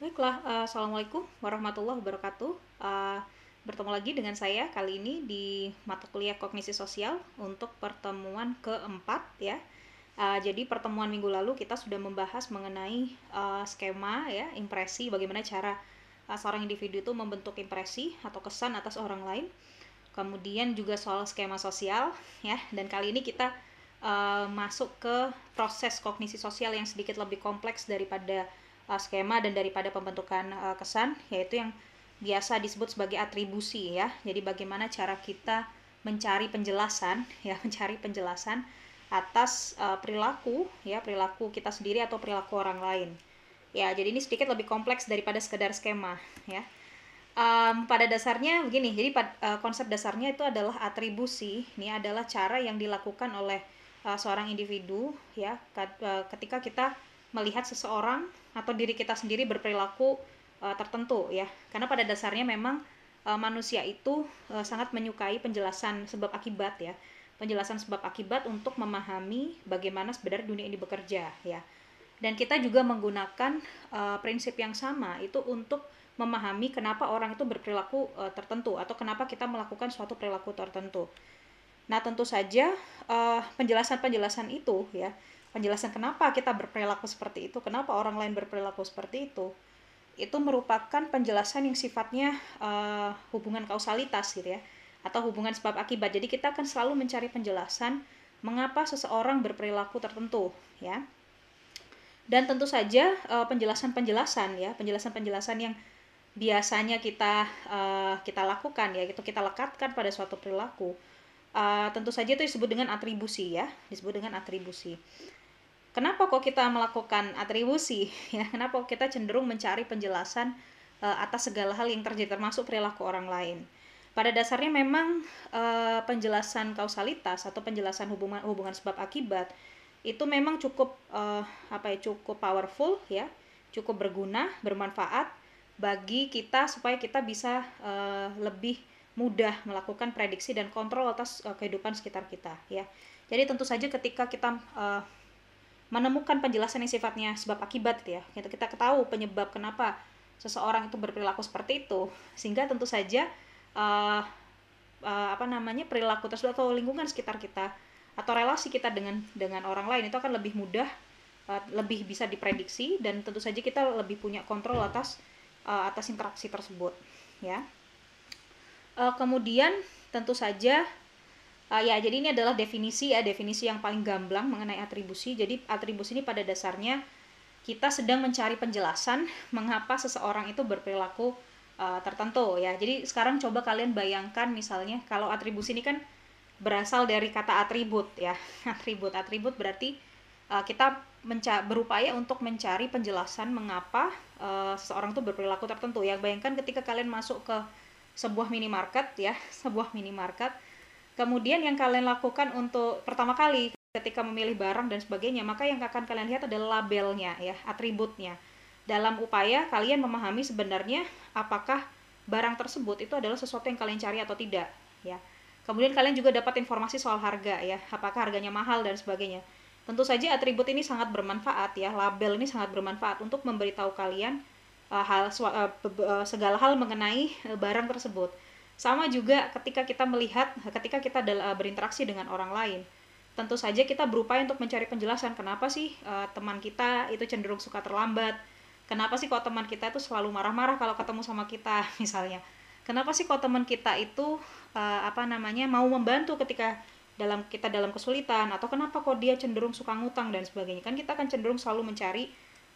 Baiklah, uh, Assalamualaikum warahmatullahi wabarakatuh. Uh, bertemu lagi dengan saya kali ini di mata kuliah kognisi sosial untuk pertemuan keempat ya. Uh, jadi pertemuan minggu lalu kita sudah membahas mengenai uh, skema ya, impresi, bagaimana cara uh, seorang individu itu membentuk impresi atau kesan atas orang lain. Kemudian juga soal skema sosial ya. Dan kali ini kita uh, masuk ke proses kognisi sosial yang sedikit lebih kompleks daripada uh, skema dan daripada pembentukan uh, kesan yaitu yang biasa disebut sebagai atribusi ya. Jadi bagaimana cara kita mencari penjelasan ya, mencari penjelasan atas uh, perilaku ya, perilaku kita sendiri atau perilaku orang lain. Ya, jadi ini sedikit lebih kompleks daripada sekedar skema ya. Um, pada dasarnya begini, jadi uh, konsep dasarnya itu adalah atribusi. Ini adalah cara yang dilakukan oleh uh, seorang individu ya ketika kita melihat seseorang atau diri kita sendiri berperilaku uh, tertentu ya karena pada dasarnya memang uh, manusia itu uh, sangat menyukai penjelasan sebab akibat ya penjelasan sebab akibat untuk memahami bagaimana sebenarnya dunia ini bekerja ya dan kita juga menggunakan uh, prinsip yang sama itu untuk memahami kenapa orang itu berperilaku uh, tertentu atau kenapa kita melakukan suatu perilaku tertentu. Nah, tentu saja penjelasan-penjelasan uh, penjelasan -penjelasan itu ya penjelasan kenapa kita berperilaku seperti itu, kenapa orang lain berperilaku seperti itu, itu merupakan penjelasan yang sifatnya uh, hubungan kausalitas gitu ya, atau hubungan sebab akibat. Jadi kita akan selalu mencari penjelasan mengapa seseorang berperilaku tertentu, ya. Dan tentu saja eh, penjelasan-penjelasan uh, ya, penjelasan-penjelasan yang biasanya kita uh, kita lakukan ya, itu kita lekatkan pada suatu perilaku. Uh, tentu saja itu disebut dengan atribusi ya, disebut dengan atribusi. Kenapa kok kita melakukan atribusi? Ya, kenapa kita cenderung mencari penjelasan e, atas segala hal yang terjadi termasuk perilaku orang lain? Pada dasarnya memang e, penjelasan kausalitas atau penjelasan hubungan hubungan sebab akibat itu memang cukup e, apa ya cukup powerful ya, cukup berguna, bermanfaat bagi kita supaya kita bisa uh, lebih mudah melakukan prediksi dan kontrol atas uh, kehidupan sekitar kita ya. Jadi tentu saja ketika kita uh, menemukan penjelasan yang sifatnya sebab akibat gitu ya itu kita ketahui penyebab kenapa seseorang itu berperilaku seperti itu sehingga tentu saja uh, uh, apa namanya perilaku tersebut atau lingkungan sekitar kita atau relasi kita dengan dengan orang lain itu akan lebih mudah uh, lebih bisa diprediksi dan tentu saja kita lebih punya kontrol atas uh, atas interaksi tersebut ya uh, kemudian tentu saja uh, ya jadi ini adalah definisi ya definisi yang paling gamblang mengenai atribusi jadi atribusi ini pada dasarnya kita sedang mencari penjelasan mengapa seseorang itu berperilaku uh, tertentu ya jadi sekarang coba kalian bayangkan misalnya kalau atribusi ini kan berasal dari kata atribut ya atribut atribut berarti uh, kita menca berupaya untuk mencari penjelasan mengapa uh, seseorang itu berperilaku tertentu ya bayangkan ketika kalian masuk ke sebuah minimarket ya sebuah minimarket Kemudian yang kalian lakukan untuk pertama kali ketika memilih barang dan sebagainya, maka yang akan kalian lihat adalah labelnya ya, atributnya. Dalam upaya kalian memahami sebenarnya apakah barang tersebut itu adalah sesuatu yang kalian cari atau tidak ya. Kemudian kalian juga dapat informasi soal harga ya, apakah harganya mahal dan sebagainya. Tentu saja atribut ini sangat bermanfaat ya, label ini sangat bermanfaat untuk memberitahu kalian uh, hal uh, segala hal mengenai barang tersebut. Sama juga ketika kita melihat, ketika kita eh, berinteraksi dengan orang lain, tentu saja kita berupaya untuk mencari penjelasan kenapa sih uh, teman kita itu cenderung suka terlambat, kenapa sih kok teman kita itu selalu marah-marah kalau ketemu sama kita misalnya, kenapa sih kok teman kita itu uh, apa namanya mau membantu ketika dalam kita dalam kesulitan atau kenapa kok dia cenderung suka ngutang dan sebagainya kan kita akan cenderung selalu mencari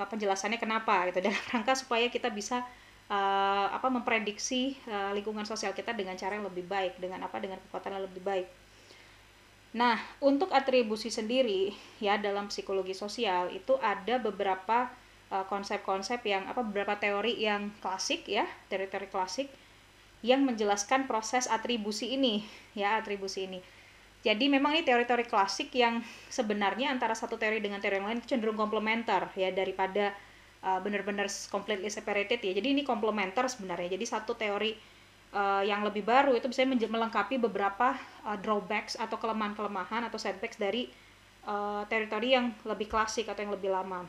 uh, penjelasannya kenapa gitu dalam rangka supaya kita bisa uh, apa memprediksi uh, lingkungan sosial kita dengan cara yang lebih baik dengan apa dengan kekuatan yang lebih baik nah untuk atribusi sendiri ya dalam psikologi sosial itu ada beberapa eh, konsep-konsep uh, yang apa beberapa teori yang klasik ya teori-teori klasik yang menjelaskan proses atribusi ini ya atribusi ini jadi memang ini teori-teori klasik yang sebenarnya antara satu teori dengan teori yang lain cenderung komplementer ya daripada uh, benar-benar completely separated ya. Jadi ini komplementer sebenarnya. Jadi satu teori uh, yang lebih baru itu bisa melengkapi beberapa uh, drawbacks atau kelemahan-kelemahan atau setbacks dari uh, teritori yang lebih klasik atau yang lebih lama.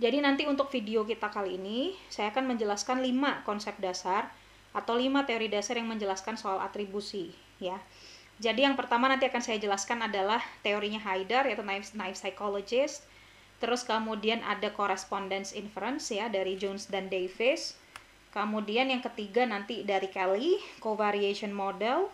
Jadi nanti untuk video kita kali ini saya akan menjelaskan 5 konsep dasar atau 5 teori dasar yang menjelaskan soal atribusi ya. Jadi yang pertama nanti akan saya jelaskan adalah teorinya Haider yaitu naive knife psychologist. Terus kemudian ada correspondence inference ya dari Jones dan Davis. Kemudian yang ketiga nanti dari Kelly, covariation model.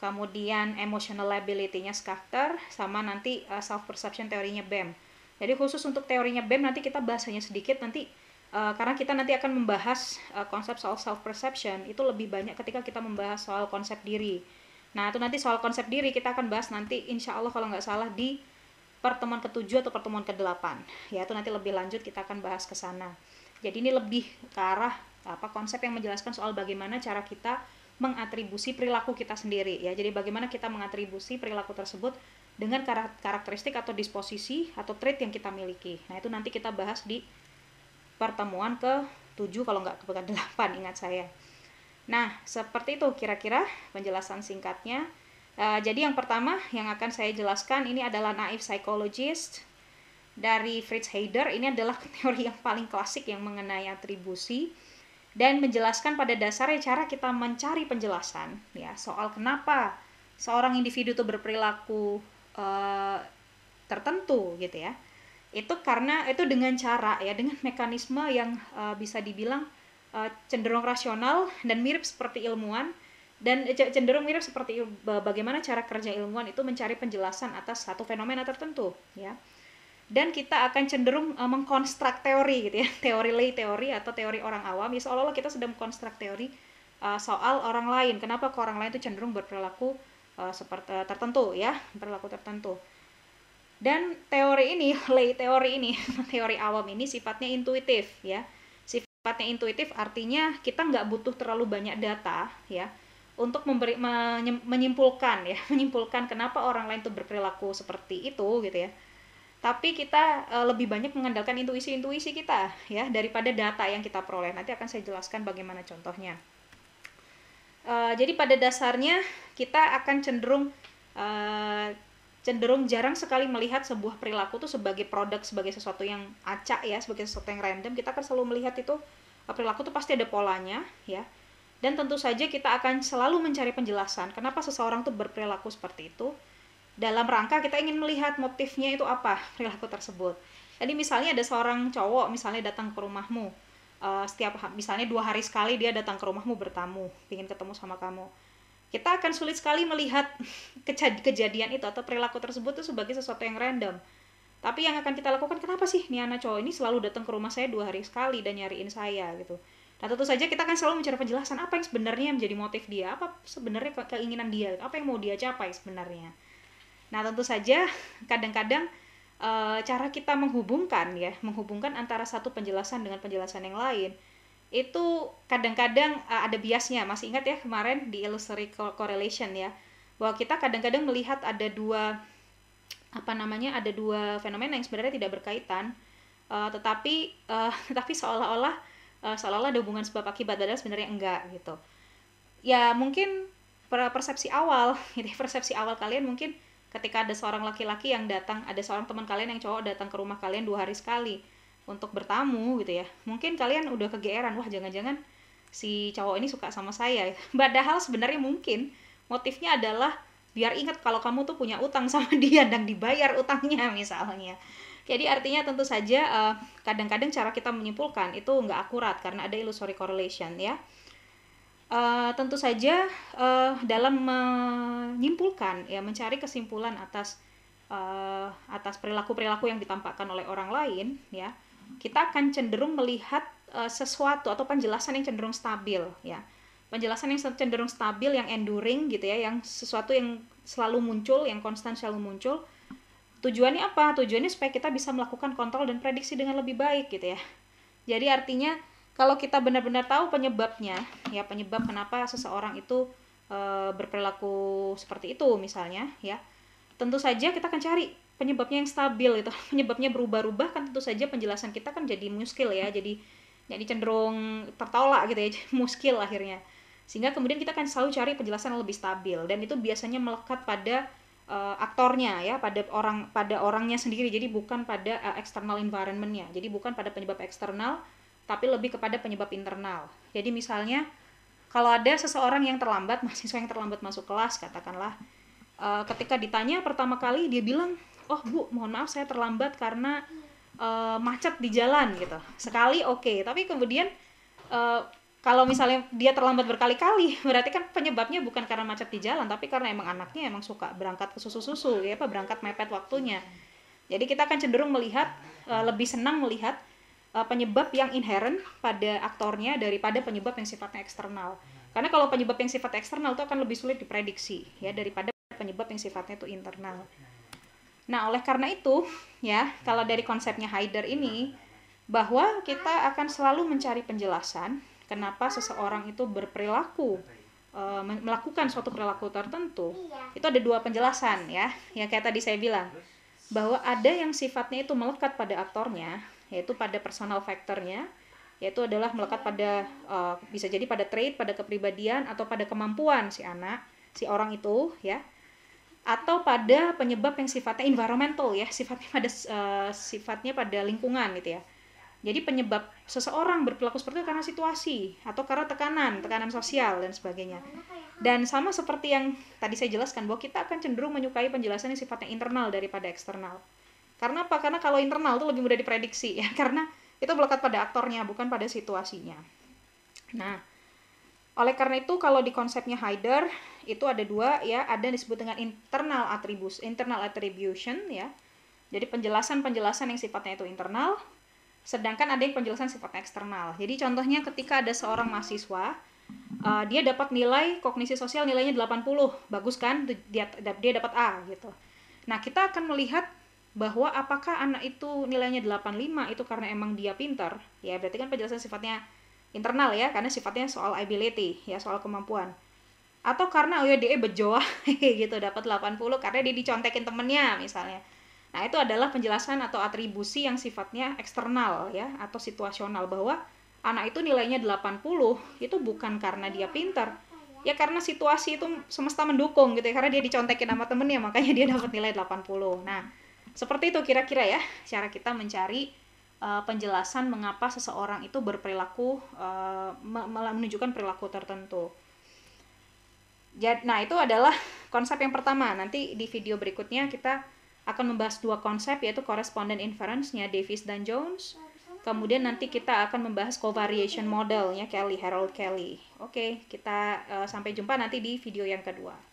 Kemudian emotional liability nya Schachter sama nanti uh, eh, self perception teorinya BEM. Jadi khusus untuk teorinya BEM nanti kita bahasanya sedikit nanti uh, karena kita nanti akan membahas uh, konsep soal self perception itu lebih banyak ketika kita membahas soal konsep diri. Nah, itu nanti soal konsep diri kita akan bahas nanti insya Allah kalau nggak salah di pertemuan ke-7 atau pertemuan ke-8. Ya, itu nanti lebih lanjut kita akan bahas ke sana. Jadi ini lebih ke arah apa konsep yang menjelaskan soal bagaimana cara kita mengatribusi perilaku kita sendiri ya. Jadi bagaimana kita mengatribusi perilaku tersebut dengan karakteristik atau disposisi atau trait yang kita miliki. Nah, itu nanti kita bahas di pertemuan ke-7 kalau nggak ke-8 ingat saya. Nah, seperti itu kira-kira penjelasan singkatnya. Eh, jadi yang pertama yang akan saya jelaskan ini adalah naif psychologist dari Fritz Heider. Ini adalah teori yang paling klasik yang mengenai atribusi dan menjelaskan pada dasarnya cara kita mencari penjelasan ya soal kenapa seorang individu itu berperilaku uh, tertentu gitu ya itu karena itu dengan cara ya dengan mekanisme yang uh, bisa dibilang uh, cenderung rasional dan mirip seperti ilmuwan dan eh, cenderung mirip seperti bagaimana cara kerja ilmuwan itu mencari penjelasan atas satu fenomena tertentu ya dan kita akan cenderung uh, eh, mengkonstruk teori gitu ya teori lay teori atau teori orang awam ya seolah-olah kita sedang mengkonstruk teori uh, soal orang lain kenapa ke orang lain itu cenderung berperilaku uh, seperti uh, tertentu ya berperilaku tertentu dan teori ini lay teori ini teori awam ini sifatnya intuitif ya sifatnya intuitif artinya kita nggak butuh terlalu banyak data ya untuk memberi menyimpulkan ya menyimpulkan kenapa orang lain tuh berperilaku seperti itu gitu ya tapi kita eh, lebih banyak mengandalkan intuisi-intuisi kita ya daripada data yang kita peroleh nanti akan saya jelaskan bagaimana contohnya eh, jadi pada dasarnya kita akan cenderung eh, cenderung jarang sekali melihat sebuah perilaku tuh sebagai produk sebagai sesuatu yang acak ya sebagai sesuatu yang random kita akan selalu melihat itu perilaku tuh pasti ada polanya ya dan tentu saja kita akan selalu mencari penjelasan kenapa seseorang tuh berperilaku seperti itu. Dalam rangka kita ingin melihat motifnya itu apa perilaku tersebut. Jadi misalnya ada seorang cowok misalnya datang ke rumahmu uh, setiap misalnya dua hari sekali dia datang ke rumahmu bertamu, ingin ketemu sama kamu. Kita akan sulit sekali melihat kejadian itu atau perilaku tersebut itu sebagai sesuatu yang random. Tapi yang akan kita lakukan, kenapa sih nih anak cowok ini selalu datang ke rumah saya dua hari sekali dan nyariin saya gitu. Nah tentu saja kita akan selalu mencari penjelasan apa yang sebenarnya menjadi motif dia, apa sebenarnya keinginan dia, apa yang mau dia capai sebenarnya. Nah tentu saja kadang-kadang e, cara kita menghubungkan ya, menghubungkan antara satu penjelasan dengan penjelasan yang lain itu kadang-kadang e, ada biasnya. Masih ingat ya kemarin di illusory correlation ya, bahwa kita kadang-kadang melihat ada dua apa namanya ada dua fenomena yang sebenarnya tidak berkaitan, e, tetapi e, tetapi seolah-olah uh, seolah-olah ada hubungan sebab akibat padahal sebenarnya enggak gitu ya mungkin persepsi awal gitu persepsi awal kalian mungkin ketika ada seorang laki-laki yang datang ada seorang teman kalian yang cowok datang ke rumah kalian dua hari sekali untuk bertamu gitu ya mungkin kalian udah kegeeran wah jangan-jangan si cowok ini suka sama saya padahal sebenarnya mungkin motifnya adalah biar ingat kalau kamu tuh punya utang sama dia dan dibayar utangnya misalnya jadi artinya tentu saja kadang eh, kadang-kadang cara kita menyimpulkan itu nggak akurat karena ada illusory correlation ya. Uh, tentu saja uh, dalam menyimpulkan ya mencari kesimpulan atas uh, atas perilaku perilaku yang ditampakkan oleh orang lain ya kita akan cenderung melihat uh, sesuatu atau penjelasan yang cenderung stabil ya penjelasan yang cenderung stabil yang enduring gitu ya yang sesuatu yang selalu muncul yang konstan selalu muncul Tujuannya apa? Tujuannya supaya kita bisa melakukan kontrol dan prediksi dengan lebih baik gitu ya. Jadi artinya kalau kita benar-benar tahu penyebabnya, ya penyebab kenapa seseorang itu e, berperilaku seperti itu misalnya ya. Tentu saja kita akan cari penyebabnya yang stabil itu. Penyebabnya berubah-ubah kan tentu saja penjelasan kita kan jadi muskil ya. Jadi jadi cenderung tertolak gitu ya, muskil akhirnya. Sehingga kemudian kita akan selalu cari penjelasan yang lebih stabil dan itu biasanya melekat pada uh, aktornya ya pada orang pada orangnya sendiri jadi bukan pada uh, external environmentnya jadi bukan pada penyebab eksternal tapi lebih kepada penyebab internal jadi misalnya kalau ada seseorang yang terlambat mahasiswa yang terlambat masuk kelas katakanlah uh, ketika ditanya pertama kali dia bilang oh bu mohon maaf saya terlambat karena uh, macet di jalan gitu sekali oke okay. tapi kemudian uh, kalau misalnya dia terlambat berkali-kali berarti kan penyebabnya bukan karena macet di jalan tapi karena emang anaknya emang suka berangkat ke susu-susu ya apa berangkat mepet waktunya jadi kita akan cenderung melihat uh, lebih senang melihat uh, penyebab yang inherent pada aktornya daripada penyebab yang sifatnya eksternal karena kalau penyebab yang sifatnya eksternal itu akan lebih sulit diprediksi ya daripada penyebab yang sifatnya itu internal nah oleh karena itu ya kalau dari konsepnya Haider ini bahwa kita akan selalu mencari penjelasan kenapa seseorang itu berperilaku eh, melakukan suatu perilaku tertentu iya. itu ada dua penjelasan ya yang kayak tadi saya bilang bahwa ada yang sifatnya itu melekat pada aktornya yaitu pada personal faktornya yaitu adalah melekat pada eh, bisa jadi pada trait, pada kepribadian atau pada kemampuan si anak, si orang itu ya. Atau pada penyebab yang sifatnya environmental ya, sifatnya pada eh, sifatnya pada lingkungan gitu ya. Jadi penyebab seseorang berperilaku seperti itu karena situasi atau karena tekanan, tekanan sosial dan sebagainya. Dan sama seperti yang tadi saya jelaskan bahwa kita akan cenderung menyukai penjelasan yang sifatnya internal daripada eksternal. Karena apa? Karena kalau internal itu lebih mudah diprediksi ya, karena itu melekat pada aktornya bukan pada situasinya. Nah, oleh karena itu kalau di konsepnya Heider itu ada dua ya, ada yang disebut dengan internal attributes, internal attribution ya. Jadi penjelasan-penjelasan yang sifatnya itu internal Sedangkan ada yang penjelasan sifatnya eksternal. Jadi contohnya ketika ada seorang mahasiswa uh, dia dapat nilai kognisi sosial nilainya 80, bagus kan? Dia dia dapat A gitu. Nah, kita akan melihat bahwa apakah anak itu nilainya 85 itu karena emang dia pintar? Ya, berarti kan penjelasan sifatnya internal ya, karena sifatnya soal ability, ya soal kemampuan. Atau karena oh ya dia bejoa gitu dapat 80 karena dia dicontekin temennya misalnya Nah, itu adalah penjelasan atau atribusi yang sifatnya eksternal ya atau situasional bahwa anak itu nilainya 80 itu bukan karena dia pintar, ya karena situasi itu semesta mendukung gitu ya karena dia dicontekin sama temennya makanya dia dapat nilai 80. Nah, seperti itu kira-kira ya cara kita mencari uh, penjelasan mengapa seseorang itu berperilaku uh, menunjukkan perilaku tertentu. Nah, itu adalah konsep yang pertama. Nanti di video berikutnya kita akan membahas dua konsep yaitu correspondent inference-nya Davis dan Jones. Kemudian nanti kita akan membahas covariation model ya Kelly Harold Kelly. Oke, kita uh, sampai jumpa nanti di video yang kedua.